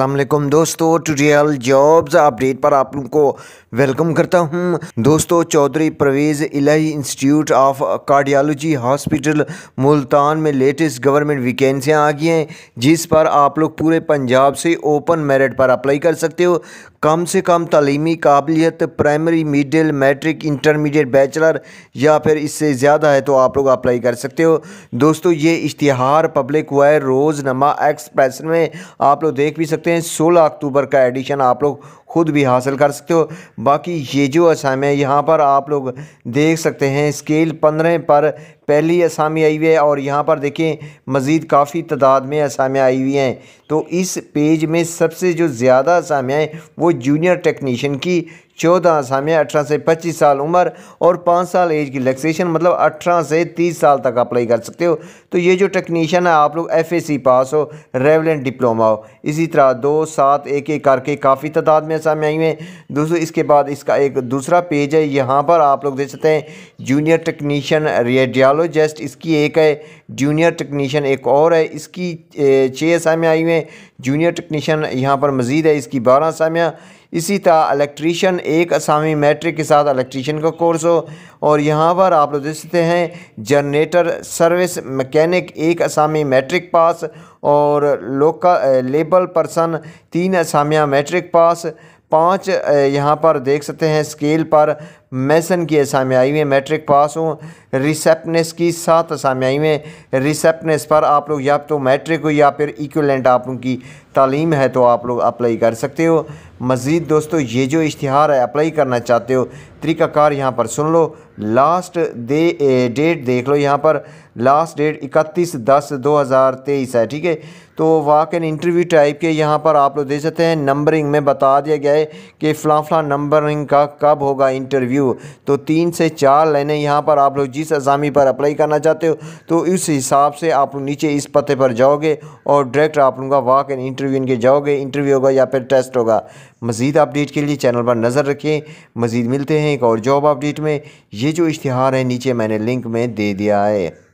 अल्लाम दोस्तों टूरियल jobs update पर आप लोगों को वेलकम करता हूं दोस्तों Chaudhry Pervaiz Elahi institute of cardiology hospital Multan में लेटेस्ट गवर्नमेंट वैकेंसियां आ गई हैं जिस पर आप लोग पूरे पंजाब से ओपन मेरिट पर अप्लाई कर सकते हो कम से कम तलीमी काबिलियत primary middle matric intermediate bachelor या फिर इससे ज़्यादा है तो आप लोग अप्लाई कर सकते हो दोस्तों ये इश्तिहार पब्लिक हुआ रोज़नमा एक्सप्रेस में आप लोग देख भी सकते हैं सोलह अक्टूबर का एडिशन आप लोग ख़ुद भी हासिल कर सकते हो बाकी ये जो असाम है यहाँ पर आप लोग देख सकते हैं स्केल पंद्रह पर पहली असामी आई हुई है और यहाँ पर देखें मज़ीद काफ़ी तादाद में असामियाँ आई हुई हैं तो इस पेज में सबसे जो ज़्यादा असामियाँ हैं वो जूनियर टेक्नीशियन की चौदह असामिया अठारह से पच्चीस साल उम्र और पाँच साल एज की रिलैक्सेशन मतलब अठारह से तीस साल तक अप्लाई कर सकते हो तो ये जो टेक्नीशियन है आप लोग एफ ए पास हो रेवलेंट डिप्लोमा हो इसी तरह दो सात एक एक करके काफ़ी तादाद में असामिया आई हैं दोस्तों इसके बाद इसका एक दूसरा पेज है यहाँ पर आप लोग देख सकते हैं जूनियर टेक्नीशियन रेडियालोजिस्ट इसकी एक है जूनियर टेक्नीशियन एक और है इसकी छः असामियाँ आई हुई हैं जूनियर टेक्नीशियन यहाँ पर मज़ीद है इसकी बारह असामियाँ इसी तरह इलेक्ट्रीशियन एक असामी मैट्रिक के साथ इलेक्ट्रीशियन का कोर्स हो और यहाँ पर आप लोग देख सकते हैं जनरेटर सर्विस मैकेनिक एक असामी मैट्रिक पास और लोकल लेबल पर्सन तीन असामियाँ मैट्रिक पास पाँच यहाँ पर देख सकते हैं स्केल पर मैसन की असामियाई में मैट्रिक पास हूँ रिसेप्टनेस की सात असामियाई में रिसेप्टनेस पर आप लोग या तो मैट्रिक हो या फिर इक्वलेंट आप लोग की तालीम है तो आप लोग अप्लाई कर सकते हो मज़ीद दोस्तों ये जो इश्तहार है अप्लाई करना चाहते हो तरीकाकार यहाँ पर सुन लो लास्ट दे डेट देख लो यहाँ पर लास्ट डेट इकतीस दस दो हज़ार तेईस है ठीक है तो वाक इंटरव्यू टाइप के यहाँ पर आप लोग दे सकते हैं नंबरिंग में बता दिया गया है कि फ़लाँ फ़लाँ नंबरिंग का कब होगा इंटरव्यू यू तो तीन से चार लाइने यहाँ पर आप लोग जिस असामी पर अप्लाई करना चाहते हो तो इस हिसाब से आप लोग नीचे इस पते पर जाओगे और डायरेक्ट आप लोगों का वाक एंड इंटरव्यू इनके जाओगे इंटरव्यू होगा या फिर टेस्ट होगा मज़ीद अपडेट के लिए चैनल पर नज़र रखें मज़ीद मिलते हैं एक और जॉब अपडेट में ये जो इश्तहार है नीचे मैंने लिंक में दे दिया है